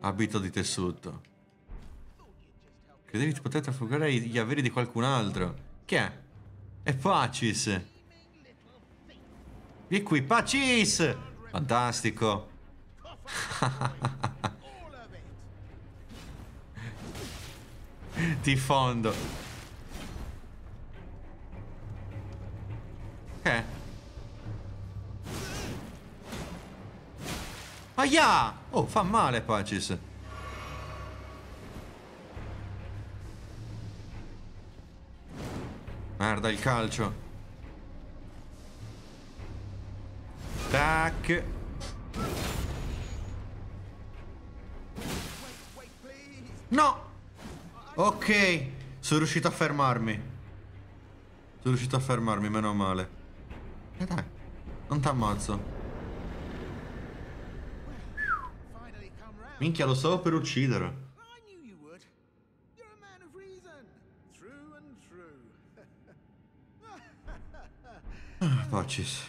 abito di tessuto. Credevi di poter trafugare gli averi di qualcun altro. Che è? È Pacis. Vieni qui, Pacis! Fantastico. Ti fondo. Che? Okay. Aia! Oh, fa male Pacis. Merda il calcio. Tac. No! Ok, sono riuscito a fermarmi. Sono riuscito a fermarmi, meno male. E eh, dai, non t'ammazzo. Minchia, lo stavo per uccidere. Ah, pacis.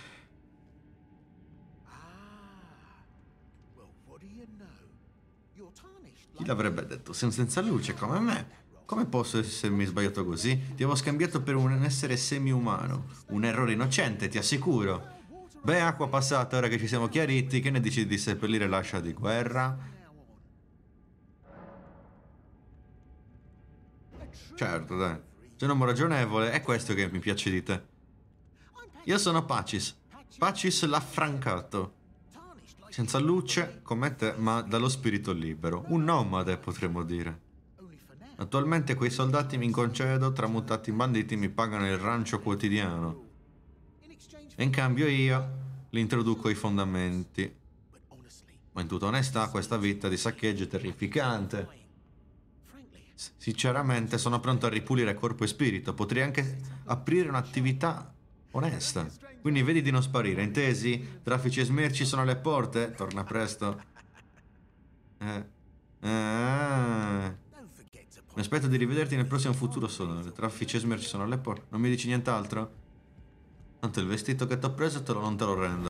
Chi l'avrebbe detto? Sono senza luce come me. Come posso essermi sbagliato così? Ti avevo scambiato per un essere semi-umano. Un errore innocente, ti assicuro. Beh, acqua passata, ora che ci siamo chiariti, che ne dici di seppellire l'ascia di guerra? Certo, dai. C'è un uomo ragionevole, è questo che mi piace di te. Io sono Pacis. Pacis l'affrancato. Senza luce, come te, ma dallo spirito libero. Un nomade, potremmo dire. Attualmente quei soldati mi concedo, tramutati in banditi, mi pagano il rancio quotidiano. E in cambio io li introduco ai fondamenti. Ma in tutta onestà questa vita di saccheggio è terrificante. Sinceramente sono pronto a ripulire corpo e spirito, potrei anche aprire un'attività onesta. Quindi vedi di non sparire, intesi? Traffici e smerci sono alle porte, torna presto. Eh. Ah. Mi aspetto di rivederti nel prossimo futuro solo, traffici e smerci sono alle porte. Non mi dici nient'altro? Tanto il vestito che ti ho preso te lo, non te lo rendo.